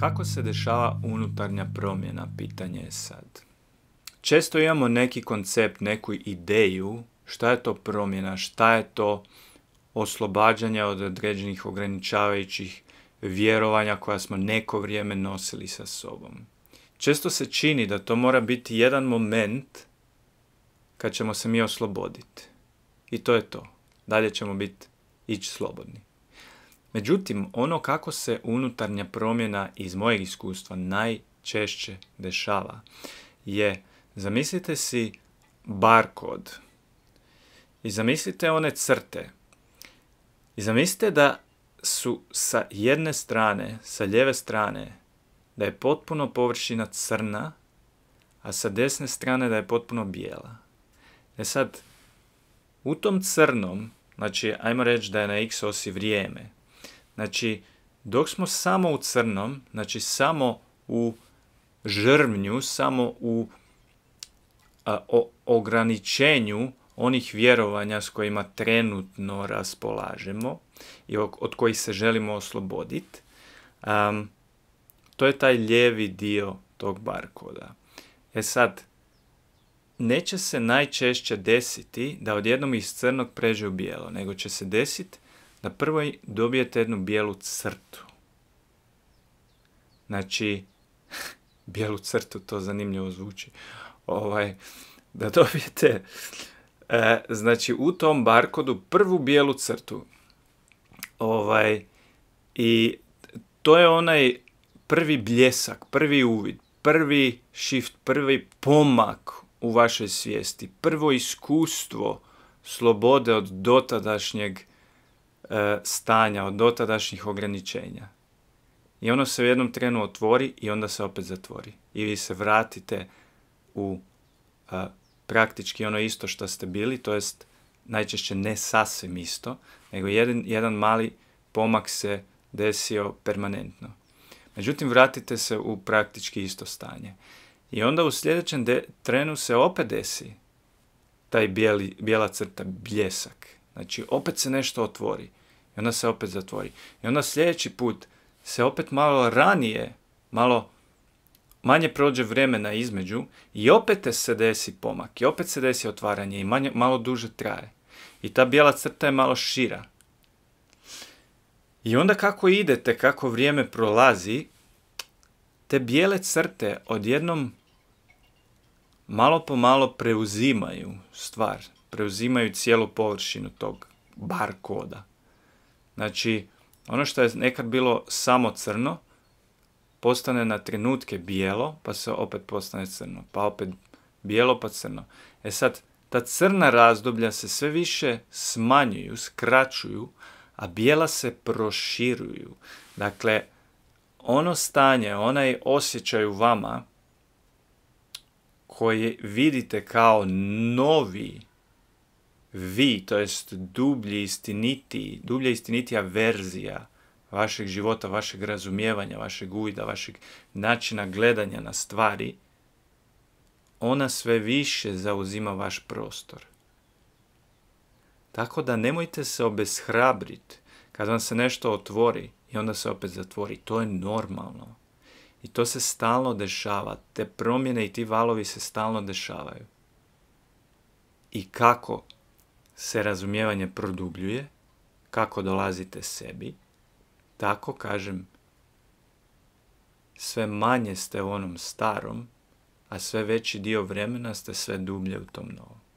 Kako se dešava unutarnja promjena, pitanje je sad. Često imamo neki koncept, neku ideju, šta je to promjena, šta je to oslobađanje od određenih ograničavajućih vjerovanja koja smo neko vrijeme nosili sa sobom. Često se čini da to mora biti jedan moment kad ćemo se mi osloboditi. I to je to. Dalje ćemo biti ići slobodni. Međutim, ono kako se unutarnja promjena iz mojeg iskustva najčešće dešava je, zamislite si barkod i zamislite one crte i zamislite da su sa jedne strane, sa lijeve strane, da je potpuno površina crna, a sa desne strane da je potpuno bijela. E sad, u tom crnom, znači ajmo reći da je na x osi vrijeme, Znači, dok smo samo u crnom, znači samo u žrvnju, samo u ograničenju onih vjerovanja s kojima trenutno raspolažemo i od kojih se želimo osloboditi, um, to je taj lijevi dio tog barkoda. E sad, neće se najčešće desiti da odjednom iz crnog pređe u bijelo, nego će se desiti na prvo dobijete jednu bijelu crtu. Znači, bijelu crtu, to zanimljivo zvuči. Ovaj, da dobijete, e, znači, u tom barkodu prvu bijelu crtu. Ovaj, I to je onaj prvi bljesak, prvi uvid, prvi shift, prvi pomak u vašoj svijesti, prvo iskustvo slobode od dotadašnjeg E, stanja, od dotadašnjih ograničenja. I ono se u jednom trenu otvori i onda se opet zatvori. I vi se vratite u e, praktički ono isto što ste bili, to jest najčešće ne sasvim isto, nego jedan, jedan mali pomak se desio permanentno. Međutim, vratite se u praktički isto stanje. I onda u sljedećem trenu se opet desi taj bijeli, bijela crta, bljesak. Znači, opet se nešto otvori. I onda se opet zatvori. I onda sljedeći put se opet malo ranije, malo manje prođe vremena između i opet se desi pomak. I opet se desi otvaranje i manje, malo duže traje. I ta bijela crta je malo šira. I onda kako idete, kako vrijeme prolazi, te bijele crte odjednom malo po malo preuzimaju stvar preuzimaju cijelu površinu tog bar koda. Znači, ono što je nekad bilo samo crno, postane na trenutke bijelo, pa se opet postane crno, pa opet bijelo pa crno. E sad, ta crna razdoblja se sve više smanjuju, skraćuju, a bijela se proširuju. Dakle, ono stanje, onaj osjećaj u vama koji vidite kao novi vi, to jest dublji istiniti, dublja istinitija verzija vašeg života, vašeg razumijevanja, vašeg uvida, vašeg načina gledanja na stvari, ona sve više zauzima vaš prostor. Tako da nemojte se obeshrabriti kad vam se nešto otvori i onda se opet zatvori. To je normalno. I to se stalno dešava. Te promjene i ti valovi se stalno dešavaju. I kako se razumijevanje produbljuje, kako dolazite sebi, tako kažem, sve manje ste u onom starom, a sve veći dio vremena ste sve dublje u tom novom.